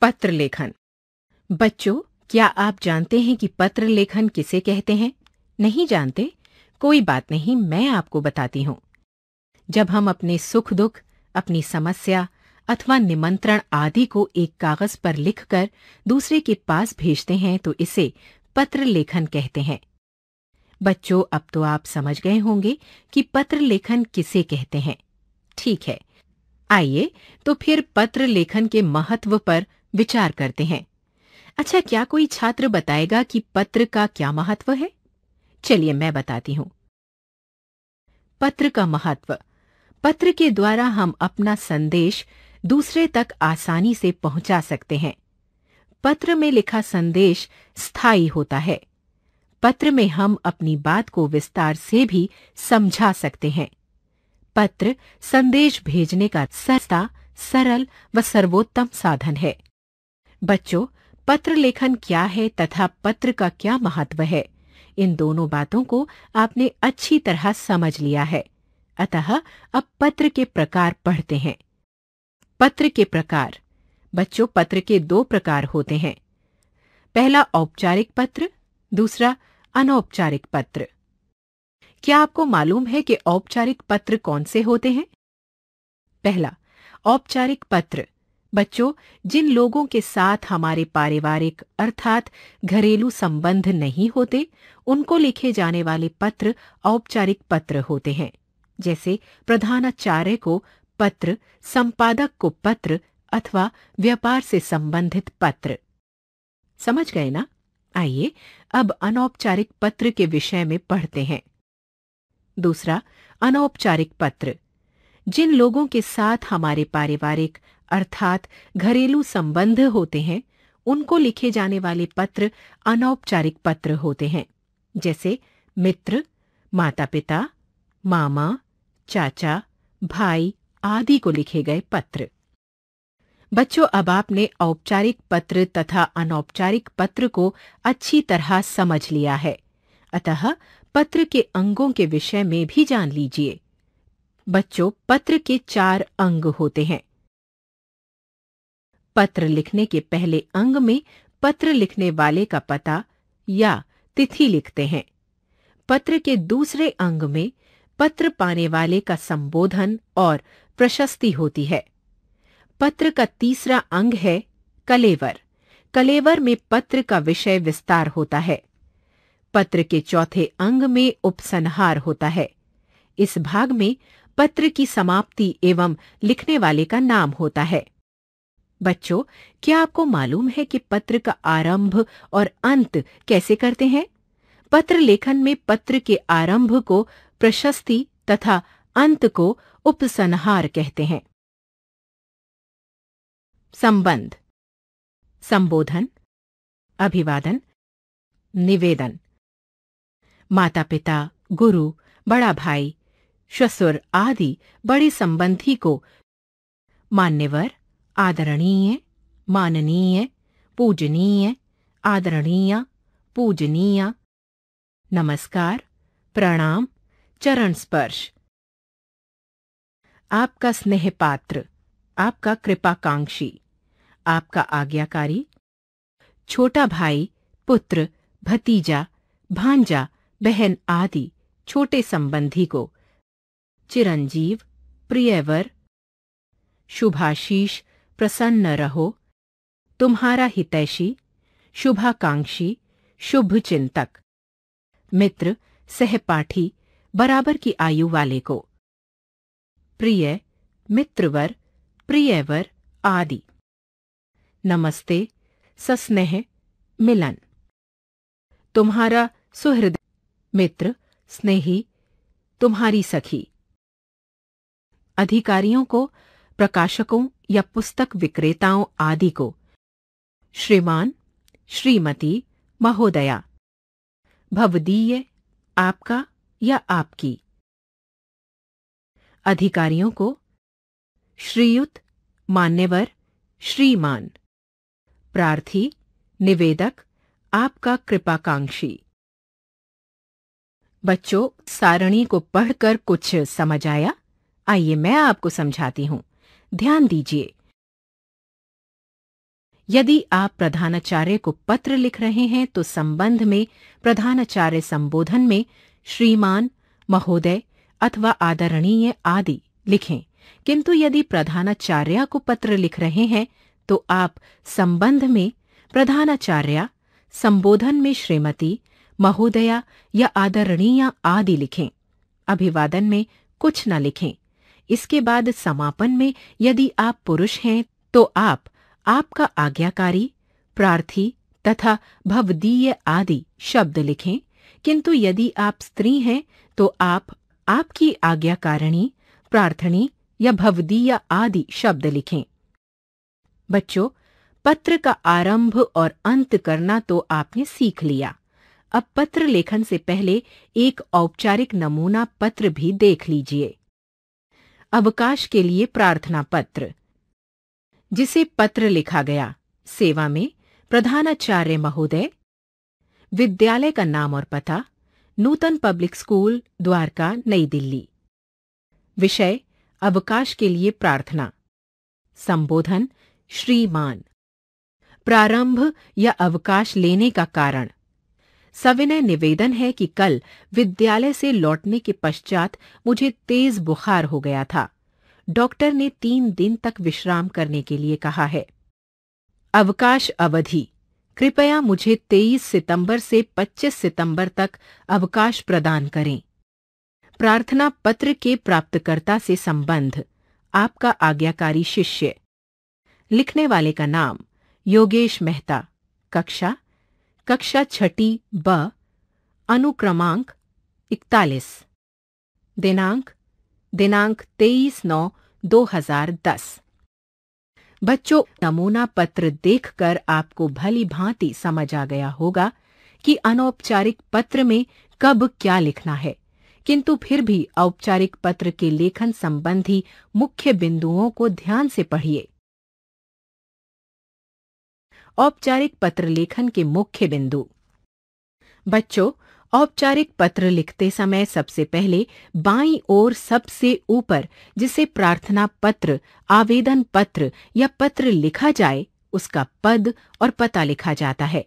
पत्र लेखन बच्चों क्या आप जानते हैं कि पत्र लेखन किसे कहते हैं नहीं जानते कोई बात नहीं मैं आपको बताती हूँ जब हम अपने सुख दुख अपनी समस्या अथवा निमंत्रण आदि को एक कागज पर लिखकर दूसरे के पास भेजते हैं तो इसे पत्र लेखन कहते हैं बच्चों अब तो आप समझ गए होंगे कि पत्र लेखन किसे कहते हैं ठीक है आइए तो फिर पत्र लेखन के महत्व पर विचार करते हैं अच्छा क्या कोई छात्र बताएगा कि पत्र का क्या महत्व है चलिए मैं बताती हूं पत्र का महत्व पत्र के द्वारा हम अपना संदेश दूसरे तक आसानी से पहुंचा सकते हैं पत्र में लिखा संदेश स्थायी होता है पत्र में हम अपनी बात को विस्तार से भी समझा सकते हैं पत्र संदेश भेजने का सस्ता सरल व सर्वोत्तम साधन है बच्चों पत्र लेखन क्या है तथा पत्र का क्या महत्व है इन दोनों बातों को आपने अच्छी तरह समझ लिया है अतः अब पत्र के प्रकार पढ़ते हैं पत्र के प्रकार बच्चों पत्र के दो प्रकार होते हैं पहला औपचारिक पत्र दूसरा अनौपचारिक पत्र क्या आपको मालूम है कि औपचारिक पत्र कौन से होते हैं पहला औपचारिक पत्र बच्चों जिन लोगों के साथ हमारे पारिवारिक अर्थात घरेलू संबंध नहीं होते उनको लिखे जाने वाले पत्र औपचारिक पत्र होते हैं जैसे प्रधानाचार्य को पत्र संपादक को पत्र अथवा व्यापार से संबंधित पत्र समझ गए ना आइए अब अनौपचारिक पत्र के विषय में पढ़ते हैं दूसरा अनौपचारिक पत्र जिन लोगों के साथ हमारे पारिवारिक अर्थात घरेलू संबंध होते हैं उनको लिखे जाने वाले पत्र अनौपचारिक पत्र होते हैं जैसे मित्र माता पिता मामा चाचा भाई आदि को लिखे गए पत्र बच्चों अब आपने औपचारिक पत्र तथा अनौपचारिक पत्र को अच्छी तरह समझ लिया है अतः पत्र के अंगों के विषय में भी जान लीजिए बच्चों पत्र के चार अंग होते हैं पत्र लिखने के पहले अंग में पत्र लिखने वाले का पता या तिथि लिखते हैं पत्र के दूसरे अंग में पत्र पाने वाले का संबोधन और प्रशस्ति होती है पत्र का तीसरा अंग है कलेवर कलेवर में पत्र का विषय विस्तार होता है पत्र के चौथे अंग में उपसंहार होता है इस भाग में पत्र की समाप्ति एवं लिखने वाले का नाम होता है बच्चों क्या आपको मालूम है कि पत्र का आरंभ और अंत कैसे करते हैं पत्र लेखन में पत्र के आरंभ को प्रशस्ति तथा अंत को उपसंहार कहते हैं संबंध संबोधन अभिवादन निवेदन माता पिता गुरु बड़ा भाई श्वसुर आदि बड़े संबंधी को मान्यवर आदरणीय माननीय पूजनीय आदरणीय पूजनीय नमस्कार प्रणाम चरण स्पर्श आपका स्नेह पात्र आपका कृपाकांक्षी आपका आज्ञाकारी छोटा भाई पुत्र भतीजा भांजा बहन आदि छोटे संबंधी को चिरंजीव प्रियवर शुभाशीष प्रसन्न रहो तुम्हारा हितैषी शुभाकांक्षी शुभ चिंतक मित्र सहपाठी बराबर की आयु वाले को प्रिय मित्रवर प्रियवर आदि नमस्ते सस्नेह मिलन तुम्हारा सुहृद मित्र स्नेही तुम्हारी सखी अधिकारियों को प्रकाशकों या पुस्तक विक्रेताओं आदि को श्रीमान श्रीमती महोदया भवदीय आपका या आपकी अधिकारियों को श्रीयुत मान्यवर श्रीमान प्रार्थी निवेदक आपका कृपाकांक्षी बच्चों सारणी को पढ़कर कुछ समझ आया आइए मैं आपको समझाती हूं ध्यान दीजिए यदि आप प्रधानाचार्य को पत्र लिख रहे हैं तो संबंध में प्रधानाचार्य संबोधन में श्रीमान महोदय अथवा आदरणीय आदि लिखें किंतु यदि प्रधानाचार्य को पत्र लिख रहे हैं तो आप संबंध में प्रधानाचार्य संबोधन में श्रीमती महोदया या आदरणीय आदि लिखें अभिवादन में कुछ न लिखें इसके बाद समापन में यदि आप पुरुष हैं तो आप आपका आज्ञाकारी प्रार्थी तथा भवदीय आदि शब्द लिखें किंतु यदि आप स्त्री हैं तो आप आपकी आज्ञाकारिणी प्रार्थनी या भवदीय आदि शब्द लिखें बच्चों पत्र का आरंभ और अंत करना तो आपने सीख लिया अब पत्र लेखन से पहले एक औपचारिक नमूना पत्र भी देख लीजिए अवकाश के लिए प्रार्थना पत्र जिसे पत्र लिखा गया सेवा में प्रधानाचार्य महोदय विद्यालय का नाम और पता नूतन पब्लिक स्कूल द्वारका नई दिल्ली विषय अवकाश के लिए प्रार्थना संबोधन श्रीमान प्रारंभ या अवकाश लेने का कारण सविनय निवेदन है कि कल विद्यालय से लौटने के पश्चात मुझे तेज बुखार हो गया था डॉक्टर ने तीन दिन तक विश्राम करने के लिए कहा है अवकाश अवधि कृपया मुझे 23 सितंबर से 25 सितंबर तक अवकाश प्रदान करें प्रार्थना पत्र के प्राप्तकर्ता से संबंध आपका आज्ञाकारी शिष्य लिखने वाले का नाम योगेश मेहता कक्षा कक्षा छठी ब अनुक्रमांक इकतालीस दिनांक दिनांक तेईस नौ दो हजार दस बच्चों नमूना पत्र देखकर आपको भली भांति समझ आ गया होगा कि अनौपचारिक पत्र में कब क्या लिखना है किंतु फिर भी औपचारिक पत्र के लेखन संबंधी मुख्य बिंदुओं को ध्यान से पढ़िए औपचारिक पत्र लेखन के मुख्य बिंदु बच्चों औपचारिक पत्र लिखते समय सबसे पहले बाईं ओर सबसे ऊपर जिसे प्रार्थना पत्र आवेदन पत्र या पत्र लिखा जाए उसका पद और पता लिखा जाता है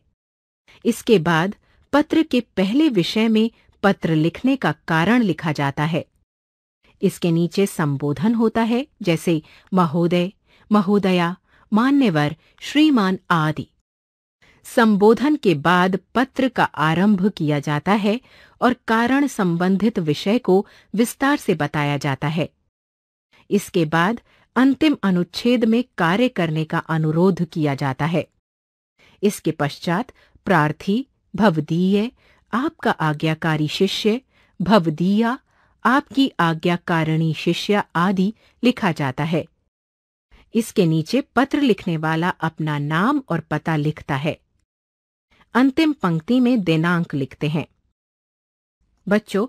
इसके बाद पत्र के पहले विषय में पत्र लिखने का कारण लिखा जाता है इसके नीचे संबोधन होता है जैसे महोदय महोदया मान्यवर श्रीमान आदि संबोधन के बाद पत्र का आरंभ किया जाता है और कारण संबंधित विषय को विस्तार से बताया जाता है इसके बाद अंतिम अनुच्छेद में कार्य करने का अनुरोध किया जाता है इसके पश्चात प्रार्थी भवदीय आपका आज्ञाकारी शिष्य भवदीया आपकी आज्ञाकारिणी शिष्य आदि लिखा जाता है इसके नीचे पत्र लिखने वाला अपना नाम और पता लिखता है अंतिम पंक्ति में दिनांक लिखते हैं बच्चों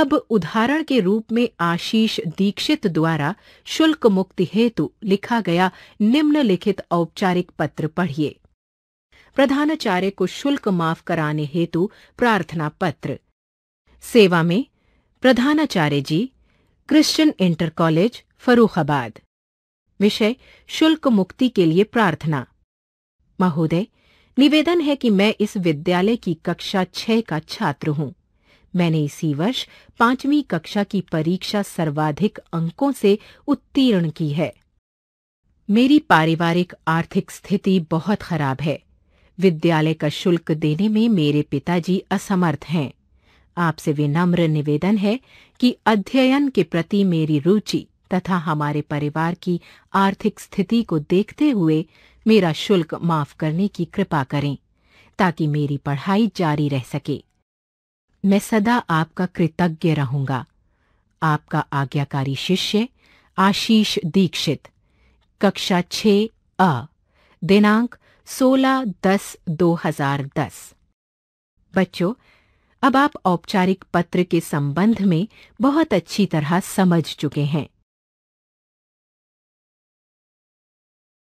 अब उदाहरण के रूप में आशीष दीक्षित द्वारा शुल्क मुक्ति हेतु लिखा गया निम्नलिखित औपचारिक पत्र पढ़िए प्रधानाचार्य को शुल्क माफ कराने हेतु प्रार्थना पत्र सेवा में प्रधानाचार्य जी क्रिश्चियन इंटर कॉलेज फरूखाबाद विषय शुल्क मुक्ति के लिए प्रार्थना महोदय निवेदन है कि मैं इस विद्यालय की कक्षा छह का छात्र हूँ मैंने इसी वर्ष पांचवी कक्षा की परीक्षा सर्वाधिक अंकों से उत्तीर्ण की है मेरी पारिवारिक आर्थिक स्थिति बहुत खराब है विद्यालय का शुल्क देने में मेरे पिताजी असमर्थ हैं आपसे विनम्र निवेदन है कि अध्ययन के प्रति मेरी रुचि तथा हमारे परिवार की आर्थिक स्थिति को देखते हुए मेरा शुल्क माफ करने की कृपा करें ताकि मेरी पढ़ाई जारी रह सके मैं सदा आपका कृतज्ञ रहूंगा आपका आज्ञाकारी शिष्य आशीष दीक्षित कक्षा छ अ दिनांक 16 दस 2010 बच्चों अब आप औपचारिक पत्र के संबंध में बहुत अच्छी तरह समझ चुके हैं